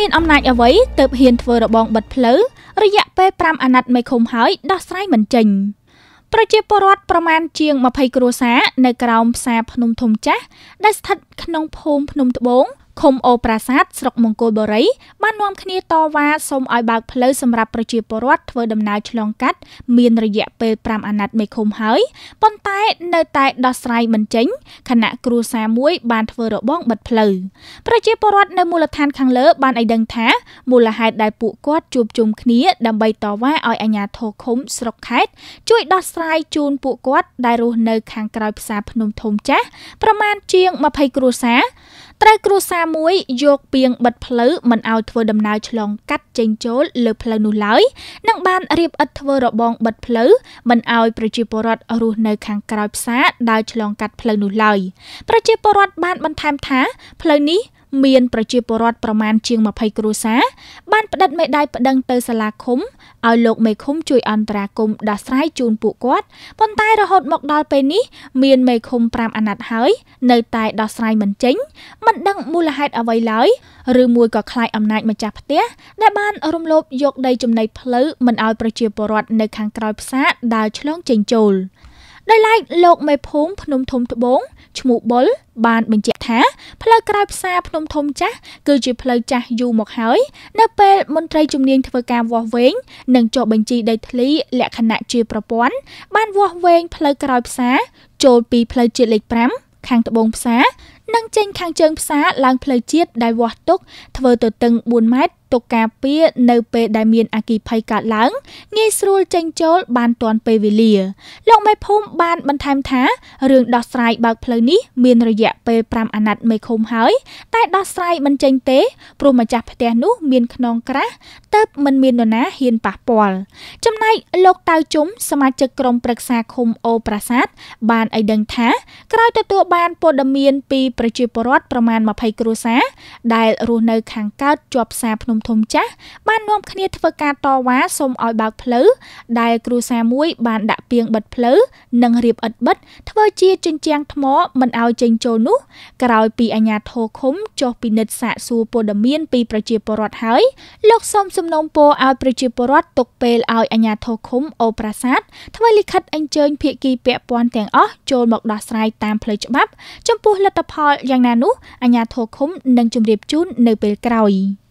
មានអំណាចអ្វីទើបហ៊ានធ្វើរបងបិទផ្លូវរយៈពេល5អាណត្តិមិនឃុំហើយដោះស្រាយមិនចេញប្រជាពលរដ្ឋប្រមាណជាង20គ្រួសារនៅក្រោមផ្សារភ្នំធំចាស់ដែលស្ថិតក្នុង ភូមិភ្នំត្បូងឃុំអូប្រាសាទស្រុកមង្គលបុរីបាននាំគ្នាតវ៉ាសូមឲ្យបើកផ្លូវសម្រាប់ប្រជាពលរដ្ឋធ្វើដំណើរឆ្លងកាត់ មានរយៈពេល5អាណត្តិមេឃុំហើយប៉ុន្តែនៅតែដោះស្រាយមិនចេញគណៈគ្រួសារមួយបានធ្វើរបងបិទផ្លូវប្រជាពលរដ្ឋនៅមូលដ្ឋានខាងលើបានឲ្យដឹងថាមូលហេតុដែលពួកគាត់ជួបជុំគ្នាដើម្បីតវ៉ាឲ្យអាជ្ញាធរឃុំស្រុកខេត្តជួយដោះស្រាយជូនពួកគាត់ ដែលរស់នៅខាងក្រៅផ្សារភ្នំធំចាស់ប្រមាណជាង20គ្រួសារត្រូវគ្រួសារមួយយកពាងបិទផ្លូវមិនឲ្យធ្វើដំណើរឆ្លងកាត់ចេញចូលលើផ្លូវនោះឡើយនិងបានរៀបឥតធ្វើរបងបិទផ្លូវមិនឲ្យប្រជាពលរដ្ឋរស់នៅខាងក្រៅផ្សារដើរឆ្លងកាត់ផ្លូវនោះឡើយប្រជាពលរដ្ឋបានបន្ថែមថាផ្លូវនេះមានប្រជាពលរដ្ឋប្រមាណជាង20គ្រួសារបានផ្ដិតមេដាយប្តឹងទៅសាលាឃុំឲ្យលោកមេឃុំជួយ អន្តរាគមន៍ដោះស្រាយជូនពួកគាត់ប៉ុន្តែរហូតមកដល់ពេលនេះ មានមេឃុំ5អាណត្តិហើយ នៅ តែដោះស្រាយមិនចេញ មិនដឹងមូលហេតុអ្វីឡើយឬមួយក៏ខ្លាចអំណាចម្ចាស់ផ្ទះដែលបានរំលោភយកដីចំណីផ្លូវមិនឲ្យប្រជាពលរដ្ឋនៅខាងក្រោយ ផ្សារដើរឆ្លងចេញចូលដោយឡែកលោកមេភូមិភ្នំធំត្បូងឈ្មោះបុលបានបញ្ជាក់ថាផ្លូវក្រោយផ្សារភ្នំធំចាស់គឺជាផ្លូវចាស់យូរមកហើយនៅពេលមន្ត្រីជំនាញធ្វើការវាស់វែងនិងចុះបញ្ជីដីធ្លី លក្ខណៈជាប្រព័ន្ធបានវាស់វែងផ្លូវក្រោយផ្សារចូលពីផ្លូវជាតិលេខ5ខាងត្បូងផ្សារនិងចេញខាងជើងផ្សារឡើងផ្លូវជាតិដែលវាស់ទុកធ្វើទទឹង4ម៉ែត្រទុកការពារនៅពេលដែលមានអគិភ័យកើតឡើងងាយស្រួលចេញចូល បានទាន់ពេលវេលាលោកមេភូមិបានបន្ថែមថារឿងដោះស្រាយបើកផ្លូវនេះមានរយៈពេល5អាណត្តិមេឃុំហើយ តែដោះស្រាយមិនចេញទេ ព្រោះម្ចាស់ផ្ទះនោះមានខ្នងក្រាស់តើបមិនមាននរណាហ៊ានប៉ះពាល់ចំណែកលោកតៅជុំសមាជិកក្រុមប្រឹក្សាឃុំអូប្រាសាទបានឲ្យដឹងថា ក្រោយទទួលបានព័ត៌មានពីប្រជាពលរដ្ឋប្រមាណ20គ្រួសារដែលរស់នៅខាងកើតជាប់ផ្សារភ្នំធំចាស់បាននាំគ្នាធ្វើការតវ៉ាសូមឲ្យបើកផ្លូវដែលគ្រួសារមួយបានដាក់ពាងបិទផ្លូវនិងរៀបឥដ្ឋបិទធ្វើជាជញ្ជាំងថ្មមិនឲ្យចេញចូលនោះ ក្រោយពីអាជ្ញាធរឃុំចុះពិនិត្យសាកសួរព័ត៌មានពីប្រជាពលរដ្ឋហើយលោកសូមសំណូមពរឲ្យប្រជាពលរដ្ឋទុកពេលឲ្យអាជ្ញាធរឃុំអូប្រាសាទធ្វើលិខិតអញ្ជើញភាគីពាក់ព័ន្ធទាំងអស់ចូលមកដោះស្រាយតាមផ្លូវច្បាប់ចំពោះលទ្ធផលផលយ៉ាងណានោះអាជ្ញាធរឃុំនឹងជម្រាបជូននៅពេលក្រោយ។